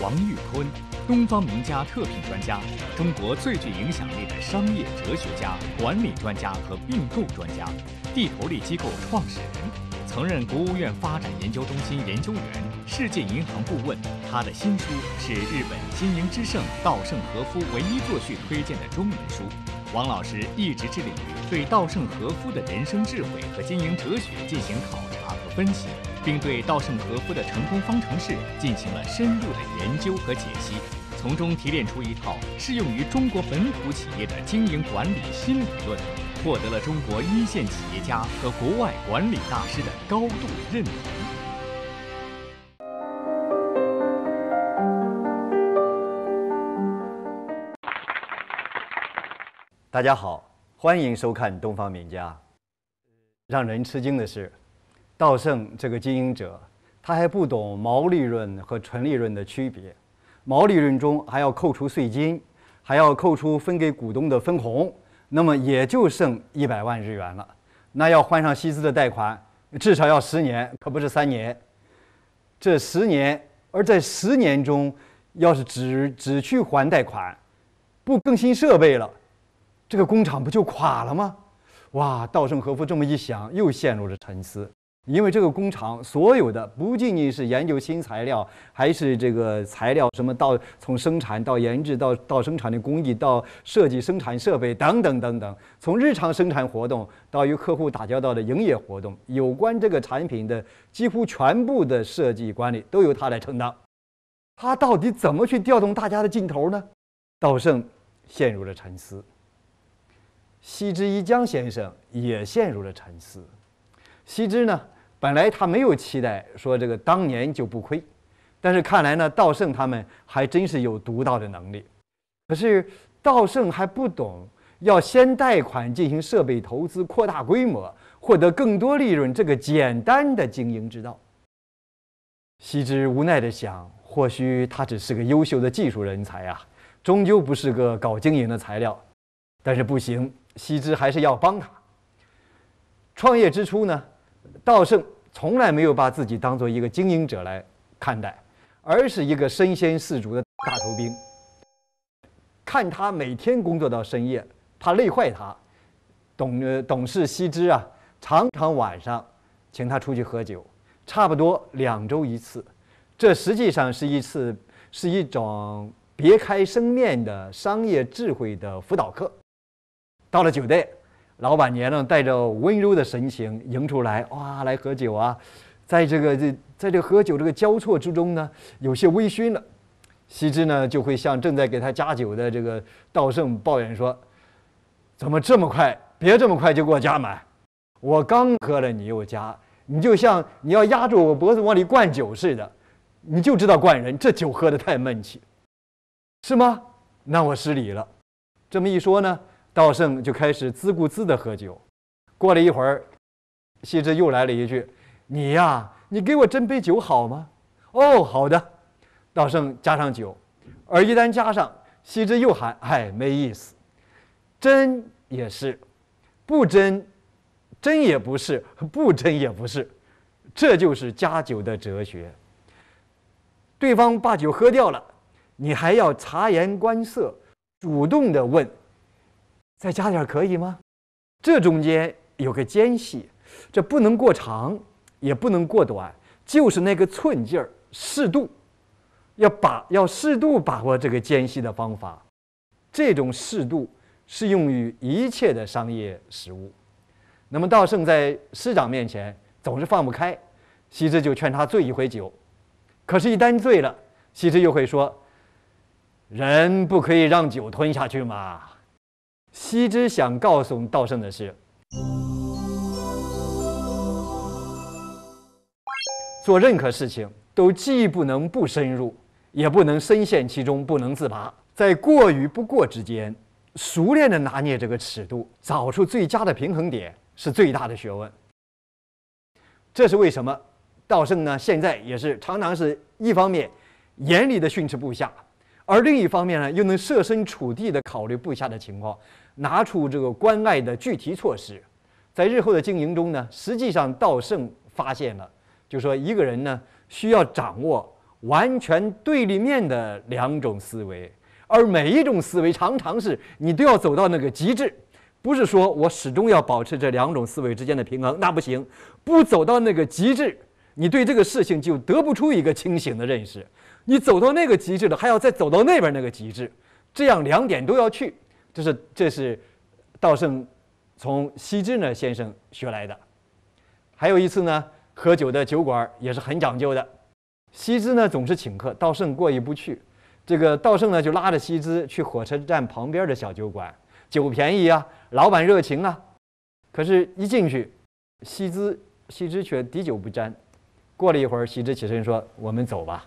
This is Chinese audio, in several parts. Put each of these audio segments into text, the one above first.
王玉坤，东方名家特聘专家，中国最具影响力的商业哲学家、管理专家和并购专家，地投利机构创始人，曾任国务院发展研究中心研究员、世界银行顾问。他的新书是日本经营之圣稻盛和夫唯一作序推荐的中文书。王老师一直致力于对稻盛和夫的人生智慧和经营哲学进行考察和分析。并对稻盛和夫的成功方程式进行了深入的研究和解析，从中提炼出一套适用于中国本土企业的经营管理新理论，获得了中国一线企业家和国外管理大师的高度认同。大家好，欢迎收看《东方名家》。让人吃惊的是。稻盛这个经营者，他还不懂毛利润和纯利润的区别，毛利润中还要扣除税金，还要扣除分给股东的分红，那么也就剩一百万日元了。那要换上西资的贷款，至少要十年，可不是三年。这十年，而在十年中，要是只只去还贷款，不更新设备了，这个工厂不就垮了吗？哇，稻盛和夫这么一想，又陷入了沉思。因为这个工厂所有的不仅仅是研究新材料，还是这个材料什么到从生产到研制到到生产的工艺到设计生产设备等等等等，从日常生产活动到与客户打交道的营业活动，有关这个产品的几乎全部的设计管理都由他来承担。他到底怎么去调动大家的劲头呢？稻盛陷入了沉思。西之一江先生也陷入了沉思。西之呢？本来他没有期待说这个当年就不亏，但是看来呢，稻盛他们还真是有独到的能力。可是稻盛还不懂要先贷款进行设备投资扩大规模，获得更多利润这个简单的经营之道。西之无奈的想：或许他只是个优秀的技术人才啊，终究不是个搞经营的材料。但是不行，西之还是要帮他。创业之初呢。道圣从来没有把自己当做一个经营者来看待，而是一个身先士卒的大头兵。看他每天工作到深夜，怕累坏他，董董事西之啊，常常晚上请他出去喝酒，差不多两周一次。这实际上是一次是一种别开生面的商业智慧的辅导课。到了酒店。老板娘呢，带着温柔的神情迎出来，哇，来喝酒啊！在这个这，在这喝酒这个交错之中呢，有些微醺了。西芝呢，就会向正在给他加酒的这个道圣抱怨说：“怎么这么快？别这么快就给我加满！我刚喝了，你又加，你就像你要压住我脖子往里灌酒似的，你就知道灌人。这酒喝得太闷气，是吗？那我失礼了。这么一说呢。”道圣就开始自顾自的喝酒。过了一会儿，西之又来了一句：“你呀，你给我斟杯酒好吗？”“哦，好的。”道圣加上酒，而一旦加上，西之又喊：“哎，没意思，斟也是，不斟，斟也不是，不斟也不是。”这就是加酒的哲学。对方把酒喝掉了，你还要察言观色，主动地问。再加点儿可以吗？这中间有个间隙，这不能过长，也不能过短，就是那个寸劲儿，适度，要把要适度把握这个间隙的方法。这种适度适用于一切的商业实务。那么道圣在师长面前总是放不开，西之就劝他醉一回酒，可是，一旦醉了，西之又会说：“人不可以让酒吞下去嘛。”西之想告诉道圣的是：做任何事情都既不能不深入，也不能深陷其中不能自拔，在过与不过之间，熟练的拿捏这个尺度，找出最佳的平衡点，是最大的学问。这是为什么？道圣呢？现在也是常常是一方面严厉的训斥部下。而另一方面呢，又能设身处地地考虑部下的情况，拿出这个关爱的具体措施，在日后的经营中呢，实际上道圣发现了，就说一个人呢需要掌握完全对立面的两种思维，而每一种思维常常是你都要走到那个极致，不是说我始终要保持这两种思维之间的平衡，那不行，不走到那个极致。你对这个事情就得不出一个清醒的认识，你走到那个极致了，还要再走到那边那个极致，这样两点都要去，这是这是，道圣从西枝呢先生学来的。还有一次呢，喝酒的酒馆也是很讲究的，西枝呢总是请客，道圣过意不去，这个道圣呢就拉着西枝去火车站旁边的小酒馆，酒便宜啊，老板热情啊，可是，一进去，西枝西枝却滴酒不沾。过了一会儿，西之起身说：“我们走吧。”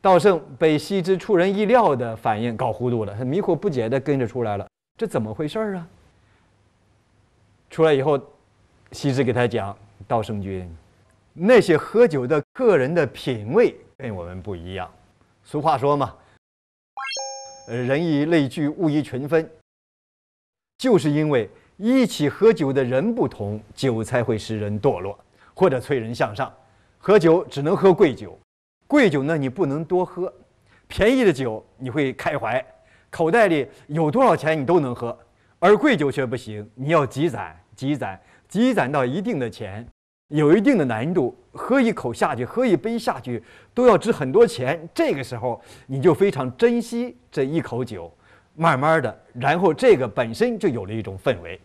道圣被西之出人意料的反应搞糊涂了，他迷惑不解地跟着出来了。这怎么回事啊？出来以后，西之给他讲：“道圣君，那些喝酒的客人的品味跟我们不一样。俗话说嘛，呃，人以类聚，物以群分。就是因为一起喝酒的人不同，酒才会使人堕落，或者催人向上。”喝酒只能喝贵酒，贵酒呢你不能多喝，便宜的酒你会开怀，口袋里有多少钱你都能喝，而贵酒却不行，你要积攒、积攒、积攒到一定的钱，有一定的难度。喝一口下去，喝一杯下去都要值很多钱，这个时候你就非常珍惜这一口酒，慢慢的，然后这个本身就有了一种氛围。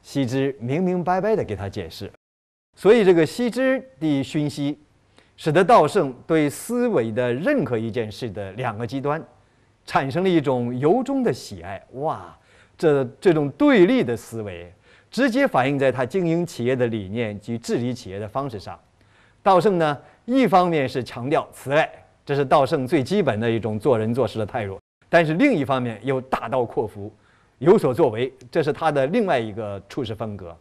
西之明明白白的给他解释。所以，这个羲知的熏习，使得稻圣对思维的任何一件事的两个极端，产生了一种由衷的喜爱。哇，这这种对立的思维，直接反映在他经营企业的理念及治理企业的方式上。稻圣呢，一方面是强调慈爱，这是稻圣最基本的一种做人做事的态度；但是另一方面又大刀阔斧，有所作为，这是他的另外一个处事风格。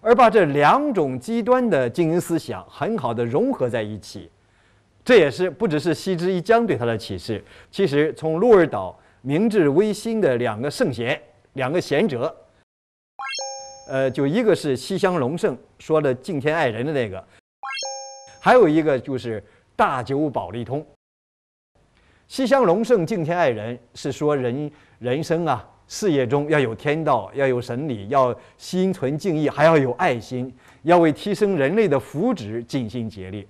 而把这两种极端的经营思想很好的融合在一起，这也是不只是西之一江对他的启示。其实从鹿儿岛明治维新的两个圣贤、两个贤者，呃，就一个是西乡隆盛说的敬天爱人的那个，还有一个就是大久保利通。西乡隆盛敬天爱人是说人人生啊。事业中要有天道，要有神理，要心存敬意，还要有爱心，要为提升人类的福祉尽心竭力。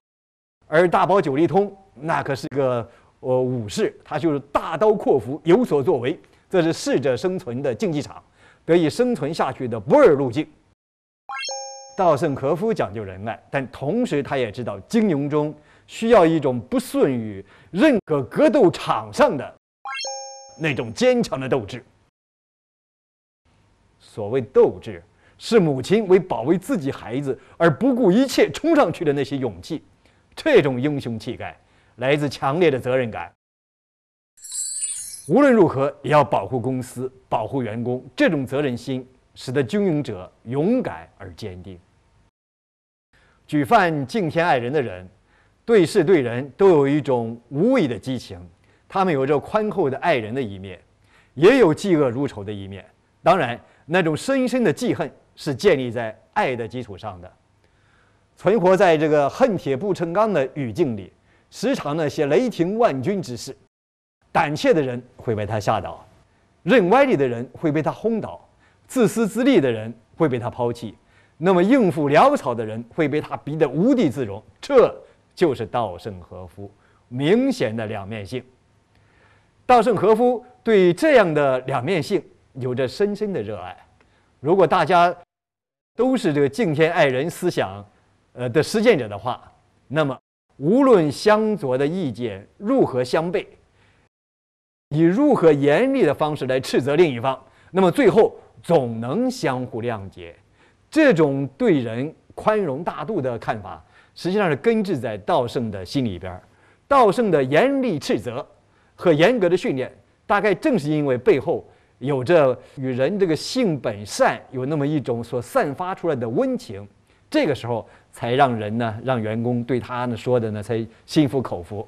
而大宝九力通那可是个呃武士，他就是大刀阔斧，有所作为。这是适者生存的竞技场，得以生存下去的不二路径。稻盛和夫讲究仁爱，但同时他也知道，经营中需要一种不逊于任何格斗场上的那种坚强的斗志。所谓斗志，是母亲为保卫自己孩子而不顾一切冲上去的那些勇气。这种英雄气概来自强烈的责任感。无论如何也要保护公司、保护员工。这种责任心使得经营者勇敢而坚定。举凡敬天爱人的人，对事对人都有一种无畏的激情。他们有着宽厚的爱人的一面，也有嫉恶如仇的一面。当然。那种深深的记恨是建立在爱的基础上的，存活在这个恨铁不成钢的语境里，时常那些雷霆万钧之势，胆怯的人会被他吓倒，认歪理的人会被他轰倒，自私自利的人会被他抛弃，那么应付潦草的人会被他逼得无地自容。这就是稻盛和夫明显的两面性。稻盛和夫对这样的两面性。有着深深的热爱。如果大家都是这个敬天爱人思想，呃的实践者的话，那么无论相左的意见如何相悖，以如何严厉的方式来斥责另一方，那么最后总能相互谅解。这种对人宽容大度的看法，实际上是根植在道圣的心里边。道圣的严厉斥责和严格的训练，大概正是因为背后。有着与人这个性本善有那么一种所散发出来的温情，这个时候才让人呢，让员工对他呢说的呢才心服口服。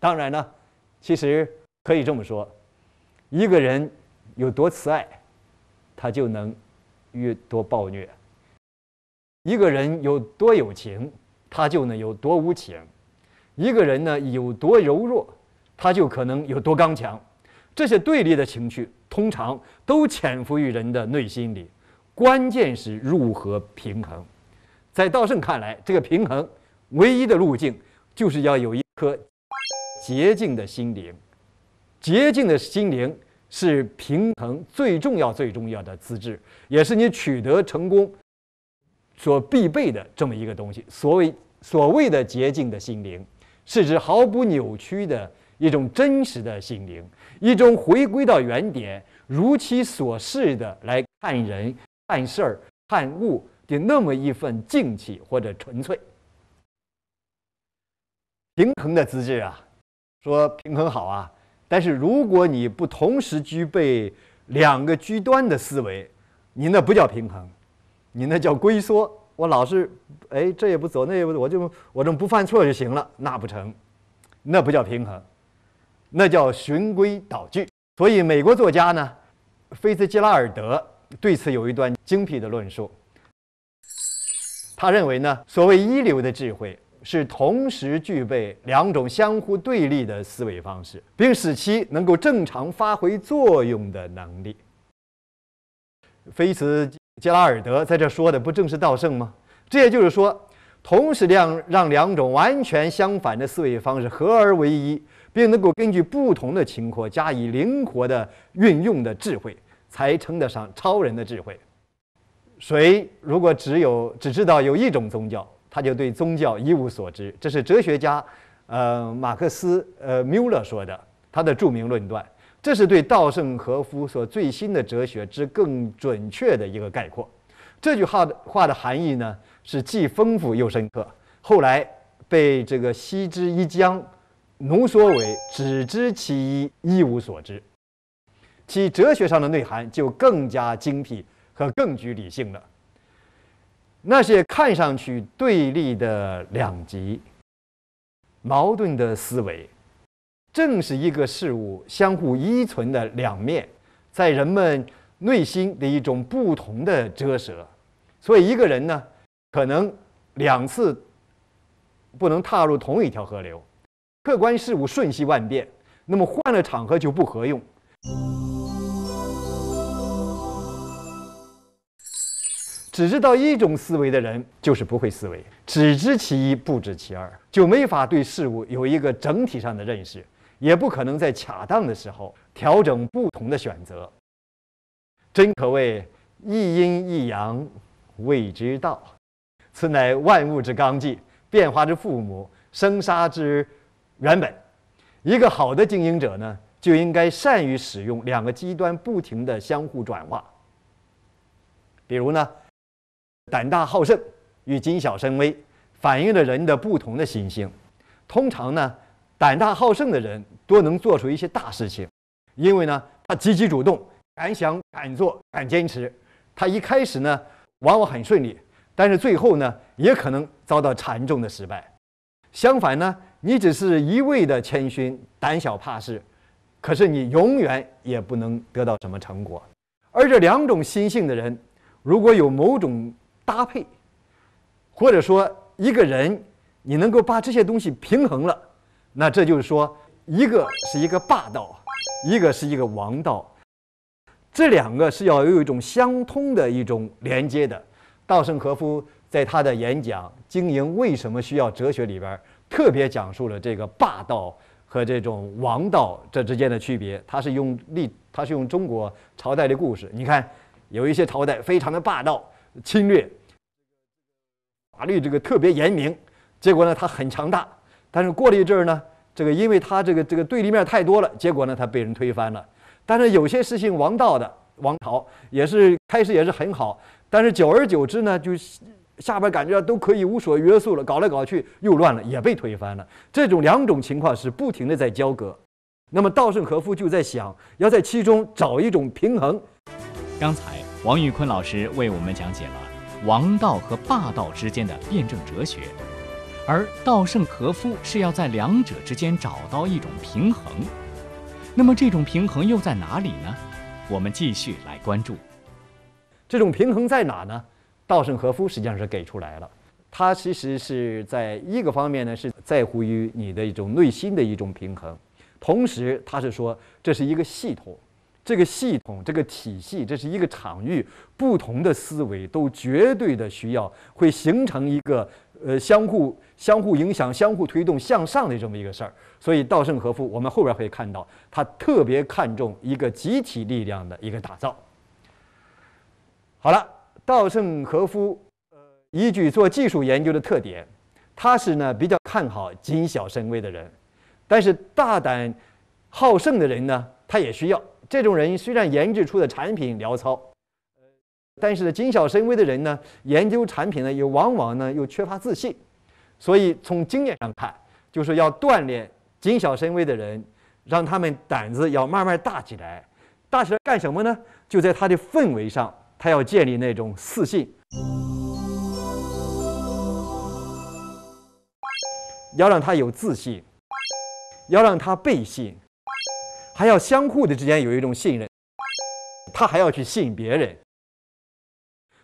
当然呢，其实可以这么说，一个人有多慈爱，他就能越多暴虐；一个人有多有情，他就能有多无情；一个人呢有多柔弱，他就可能有多刚强。这些对立的情绪通常都潜伏于人的内心里，关键是如何平衡。在稻盛看来，这个平衡唯一的路径就是要有一颗洁净的心灵。洁净的心灵是平衡最重要、最重要的资质，也是你取得成功所必备的这么一个东西。所谓所谓的洁净的心灵，是指毫不扭曲的。一种真实的心灵，一种回归到原点、如其所示的来看人、看事儿、看物的那么一份静气或者纯粹、平衡的资质啊。说平衡好啊，但是如果你不同时具备两个极端的思维，你那不叫平衡，你那叫龟缩。我老是，哎，这也不走，那也不，我就我这不犯错就行了，那不成，那不叫平衡。那叫循规蹈矩。所以，美国作家呢，菲茨杰拉尔德对此有一段精辟的论述。他认为呢，所谓一流的智慧，是同时具备两种相互对立的思维方式，并使其能够正常发挥作用的能力。菲茨杰拉尔德在这说的不正是稻盛吗？这也就是说，同时量让两种完全相反的思维方式合而为一。并能够根据不同的情况加以灵活的运用的智慧，才称得上超人的智慧。谁如果只有只知道有一种宗教，他就对宗教一无所知。这是哲学家，呃，马克思，呃，缪勒说的，他的著名论断。这是对稻盛和夫所最新的哲学之更准确的一个概括。这句话的话的含义呢，是既丰富又深刻。后来被这个西之一江。浓缩为只知其一，一无所知，其哲学上的内涵就更加精辟和更具理性了。那些看上去对立的两极、矛盾的思维，正是一个事物相互依存的两面，在人们内心的一种不同的折射。所以，一个人呢，可能两次不能踏入同一条河流。客观事物瞬息万变，那么换了场合就不合用。只知道一种思维的人，就是不会思维，只知其一，不知其二，就没法对事物有一个整体上的认识，也不可能在恰当的时候调整不同的选择。真可谓一阴一阳，谓之道，此乃万物之纲纪，变化之父母，生杀之。原本，一个好的经营者呢，就应该善于使用两个极端不停的相互转化。比如呢，胆大好胜与谨小慎微，反映了人的不同的心性。通常呢，胆大好胜的人多能做出一些大事情，因为呢，他积极主动，敢想敢做敢坚持。他一开始呢，往往很顺利，但是最后呢，也可能遭到惨重的失败。相反呢，你只是一味的谦逊、胆小怕事，可是你永远也不能得到什么成果。而这两种心性的人，如果有某种搭配，或者说一个人，你能够把这些东西平衡了，那这就是说，一个是一个霸道，一个是一个王道，这两个是要有一种相通的一种连接的。稻盛和夫。在他的演讲《经营为什么需要哲学》里边，特别讲述了这个霸道和这种王道这之间的区别。他是用历，他是用中国朝代的故事。你看，有一些朝代非常的霸道、侵略，法律这个特别严明，结果呢，他很强大。但是过了一阵儿呢，这个因为他这个这个对立面太多了，结果呢，他被人推翻了。但是有些事情王道的王朝，也是开始也是很好，但是久而久之呢，就。下边感觉都可以无所约束了，搞来搞去又乱了，也被推翻了。这种两种情况是不停的在交割，那么稻盛和夫就在想要在其中找一种平衡。刚才王玉坤老师为我们讲解了王道和霸道之间的辩证哲学，而稻盛和夫是要在两者之间找到一种平衡。那么这种平衡又在哪里呢？我们继续来关注，这种平衡在哪呢？稻盛和夫实际上是给出来了，他其实是在一个方面呢，是在乎于你的一种内心的一种平衡，同时他是说这是一个系统，这个系统这个体系，这是一个场域，不同的思维都绝对的需要，会形成一个呃相互相互影响、相互推动向上的这么一个事儿。所以稻盛和夫，我们后边可以看到，他特别看重一个集体力量的一个打造。好了。稻盛和夫，呃，依据做技术研究的特点，他是呢比较看好谨小慎微的人，但是大胆好胜的人呢，他也需要这种人。虽然研制出的产品潦草，呃，但是谨小慎微的人呢，研究产品呢，又往往呢又缺乏自信。所以从经验上看，就是要锻炼谨小慎微的人，让他们胆子要慢慢大起来。大起来干什么呢？就在他的氛围上。他要建立那种自信，要让他有自信，要让他被信，还要相互的之间有一种信任，他还要去信别人。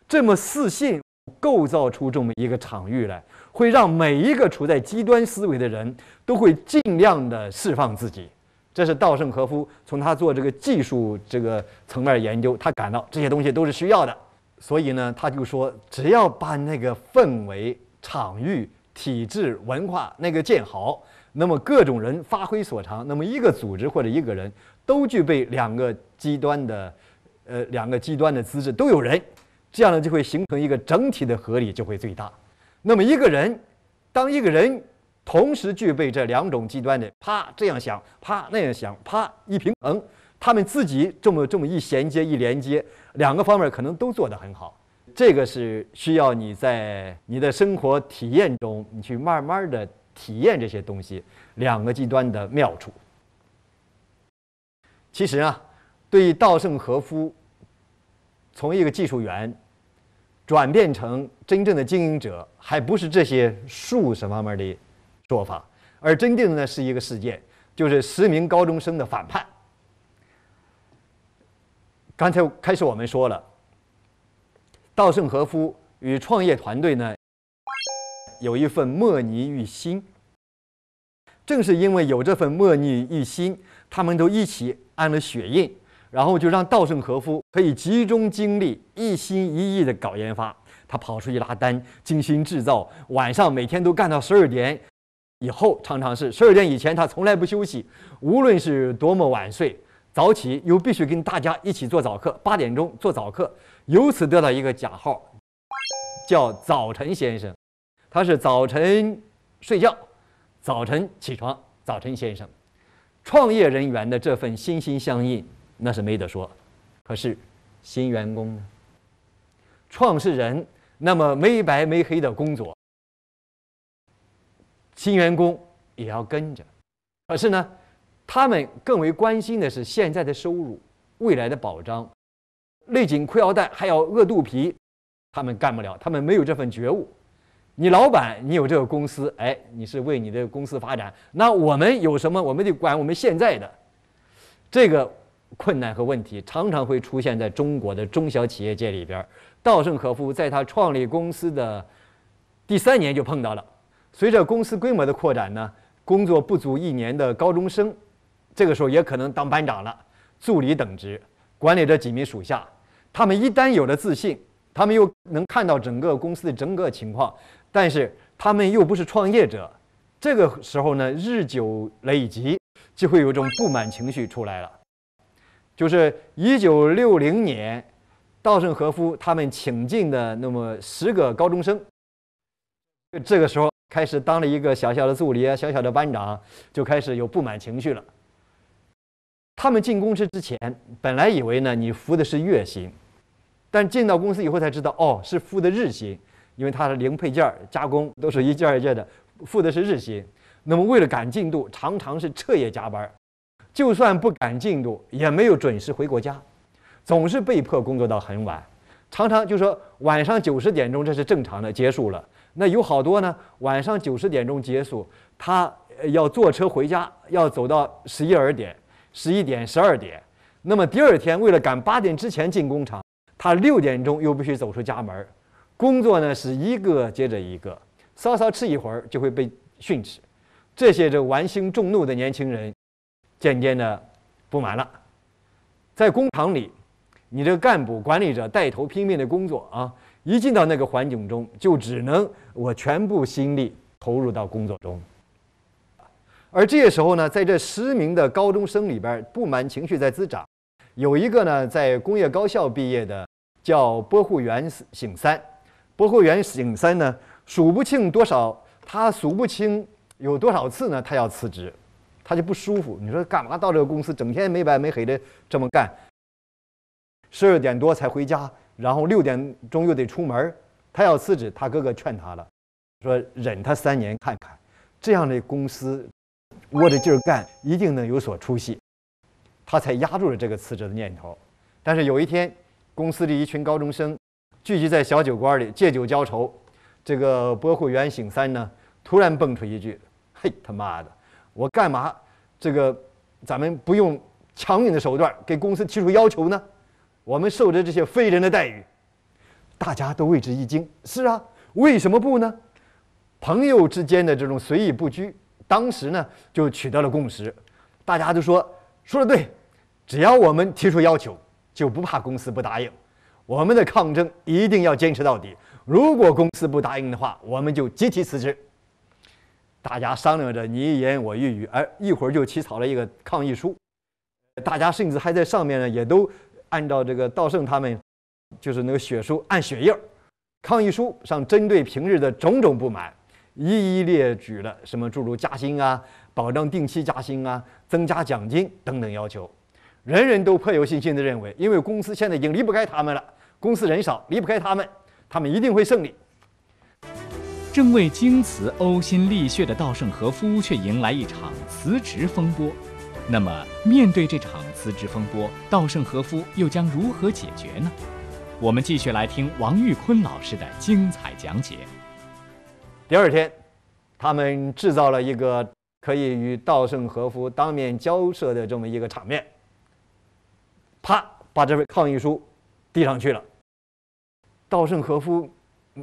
这么自信，构造出这么一个场域来，会让每一个处在极端思维的人都会尽量的释放自己。这是稻盛和夫从他做这个技术这个层面研究，他感到这些东西都是需要的，所以呢，他就说，只要把那个氛围、场域、体制、文化那个建好，那么各种人发挥所长，那么一个组织或者一个人都具备两个极端的，呃，两个极端的资质都有人，这样呢，就会形成一个整体的合力，就会最大。那么一个人，当一个人。同时具备这两种极端的，啪这样响，啪那样响，啪一平衡，他们自己这么这么一衔接一连接，两个方面可能都做得很好。这个是需要你在你的生活体验中，你去慢慢的体验这些东西两个极端的妙处。其实啊，对于稻盛和夫，从一个技术员转变成真正的经营者，还不是这些术什么方面的。做法，而真正的呢是一个事件，就是十名高中生的反叛。刚才开始我们说了，稻盛和夫与创业团队呢有一份莫逆于心。正是因为有这份莫逆于心，他们都一起按了血印，然后就让稻盛和夫可以集中精力，一心一意的搞研发。他跑出去拉单，精心制造，晚上每天都干到十二点。以后常常是十二点以前，他从来不休息，无论是多么晚睡，早起又必须跟大家一起做早课，八点钟做早课，由此得到一个假号，叫早晨先生。他是早晨睡觉，早晨起床，早晨先生。创业人员的这份心心相印，那是没得说。可是新员工呢？创始人那么没白没黑的工作。新员工也要跟着，可是呢，他们更为关心的是现在的收入、未来的保障。勒紧裤腰带还要饿肚皮，他们干不了，他们没有这份觉悟。你老板，你有这个公司，哎，你是为你的公司发展。那我们有什么？我们得管我们现在的这个困难和问题，常常会出现在中国的中小企业界里边。稻盛和夫在他创立公司的第三年就碰到了。随着公司规模的扩展呢，工作不足一年的高中生，这个时候也可能当班长了、助理等职，管理着几名属下。他们一旦有了自信，他们又能看到整个公司的整个情况，但是他们又不是创业者。这个时候呢，日久累积就会有一种不满情绪出来了。就是1960年，稻盛和夫他们请进的那么十个高中生，这个时候。开始当了一个小小的助理啊，小小的班长就开始有不满情绪了。他们进公司之前，本来以为呢你付的是月薪，但进到公司以后才知道，哦，是付的日薪，因为它是零配件加工，都是一件一件的付的是日薪。那么为了赶进度，常常是彻夜加班，就算不赶进度，也没有准时回过家，总是被迫工作到很晚，常常就说晚上九十点钟这是正常的结束了。那有好多呢，晚上九十点钟结束，他要坐车回家，要走到十一二点、十一点、十二点。那么第二天为了赶八点之前进工厂，他六点钟又必须走出家门儿。工作呢是一个接着一个，稍稍迟一会儿就会被训斥。这些这玩心重怒的年轻人，渐渐的不满了。在工厂里，你这个干部管理者带头拼命的工作啊。一进到那个环境中，就只能我全部心力投入到工作中。而这个时候呢，在这十名的高中生里边，不满情绪在滋长。有一个呢，在工业高校毕业的，叫播户原醒三。播户原醒三呢，数不清多少，他数不清有多少次呢，他要辞职，他就不舒服。你说干嘛到这个公司，整天没白没黑的这么干，十二点多才回家。然后六点钟又得出门儿，他要辞职，他哥哥劝他了，说忍他三年看看，这样的公司，握着劲儿干，一定能有所出息，他才压住了这个辞职的念头。但是有一天，公司的一群高中生聚集在小酒馆里借酒浇愁，这个播户员醒三呢，突然蹦出一句：“嘿他妈的，我干嘛这个咱们不用强硬的手段给公司提出要求呢？”我们受着这些非人的待遇，大家都为之一惊。是啊，为什么不呢？朋友之间的这种随意不拘，当时呢就取得了共识。大家都说说得对，只要我们提出要求，就不怕公司不答应。我们的抗争一定要坚持到底。如果公司不答应的话，我们就集体辞职。大家商量着你一言我一语，哎，一会儿就起草了一个抗议书。大家甚至还在上面呢，也都。按照这个道圣他们，就是那个血书按血印儿，抗议书上针对平日的种种不满，一一列举了什么诸如加薪啊、保障定期加薪啊、增加奖金等等要求，人人都颇有信心地认为，因为公司现在已经离不开他们了，公司人少离不开他们，他们一定会胜利。正为京瓷呕心沥血的稻盛和夫却迎来一场辞职风波，那么面对这场。辞职风波，稻盛和夫又将如何解决呢？我们继续来听王玉坤老师的精彩讲解。第二天，他们制造了一个可以与稻盛和夫当面交涉的这么一个场面，啪，把这份抗议书递上去了。稻盛和夫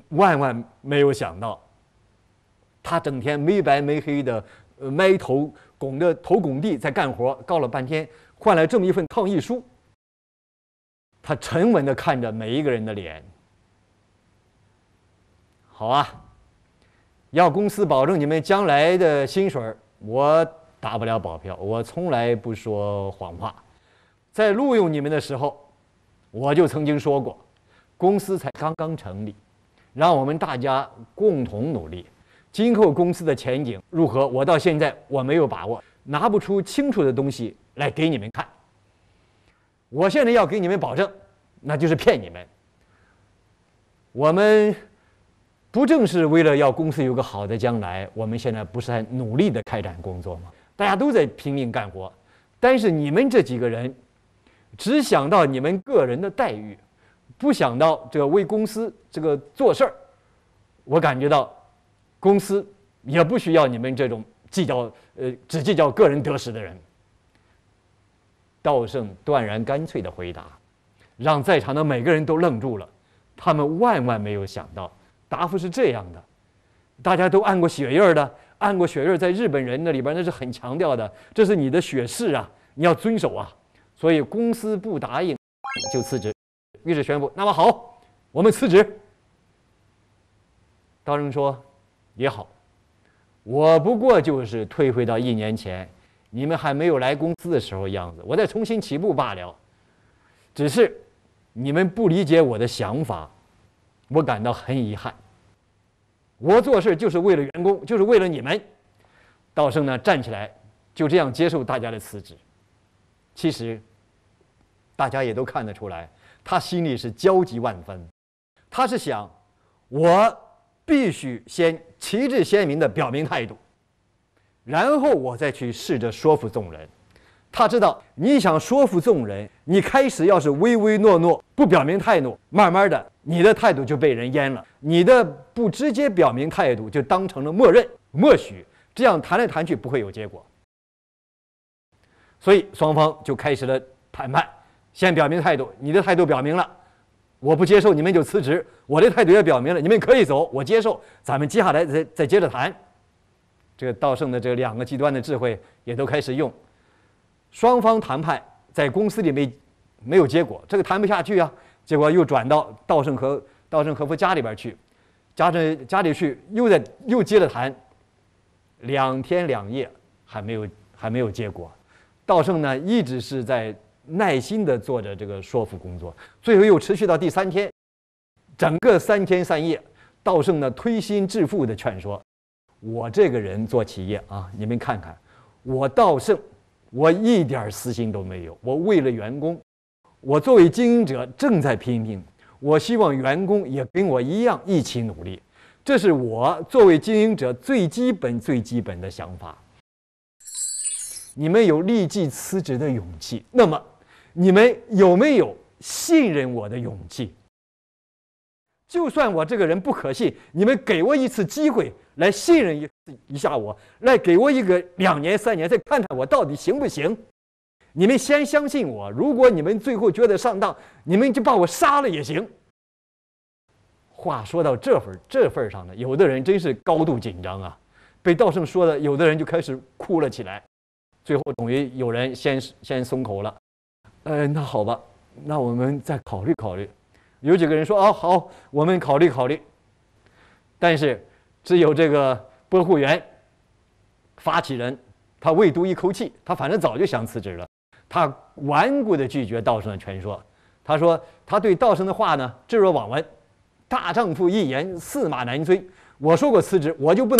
万万没有想到，他整天没白没黑的埋头拱着头拱地在干活，告了半天。换来这么一份抗议书，他沉稳地看着每一个人的脸。好啊，要公司保证你们将来的薪水我打不了保票。我从来不说谎话，在录用你们的时候，我就曾经说过，公司才刚刚成立，让我们大家共同努力。今后公司的前景如何，我到现在我没有把握，拿不出清楚的东西。来给你们看，我现在要给你们保证，那就是骗你们。我们不正是为了要公司有个好的将来？我们现在不是在努力的开展工作吗？大家都在拼命干活，但是你们这几个人只想到你们个人的待遇，不想到这个为公司这个做事儿。我感觉到，公司也不需要你们这种计较呃只计较个人得失的人。道圣断然干脆的回答，让在场的每个人都愣住了。他们万万没有想到，答复是这样的。大家都按过血印儿的，按过血印儿，在日本人那里边那是很强调的，这是你的血誓啊，你要遵守啊。所以公司不答应，就辞职。于是宣布：那么好，我们辞职。道圣说：“也好，我不过就是退回到一年前。”你们还没有来公司的时候样子，我再重新起步罢了。只是你们不理解我的想法，我感到很遗憾。我做事就是为了员工，就是为了你们。道生呢站起来，就这样接受大家的辞职。其实大家也都看得出来，他心里是焦急万分。他是想，我必须先旗帜鲜明的表明态度。然后我再去试着说服众人。他知道你想说服众人，你开始要是唯唯诺诺，不表明态度，慢慢的你的态度就被人淹了。你的不直接表明态度，就当成了默认、默许，这样谈来谈去不会有结果。所以双方就开始了谈判，先表明态度。你的态度表明了，我不接受你们就辞职。我的态度也表明了，你们可以走，我接受。咱们接下来再再接着谈。这个道圣的这两个极端的智慧也都开始用，双方谈判在公司里面没有结果，这个谈不下去啊。结果又转到道盛和道盛和夫家里边去，家政家里去又在又接着谈，两天两夜还没有还没有结果。道盛呢一直是在耐心的做着这个说服工作，最后又持续到第三天，整个三天三夜，道盛呢推心置腹的劝说。我这个人做企业啊，你们看看，我道胜，我一点私心都没有。我为了员工，我作为经营者正在拼命。我希望员工也跟我一样一起努力，这是我作为经营者最基本、最基本的想法。你们有立即辞职的勇气，那么你们有没有信任我的勇气？就算我这个人不可信，你们给我一次机会来信任一一下我，来给我一个两年三年，再看看我到底行不行。你们先相信我，如果你们最后觉得上当，你们就把我杀了也行。话说到这份这份上呢，有的人真是高度紧张啊，被道圣说的，有的人就开始哭了起来。最后终于有人先先松口了，呃，那好吧，那我们再考虑考虑。有几个人说：“哦，好，我们考虑考虑。”但是只有这个播户员、发起人，他未读一口气，他反正早就想辞职了，他顽固地拒绝道生的劝说。他说：“他对道生的话呢置若罔闻，大丈夫一言驷马难追。我说过辞职，我就不能。”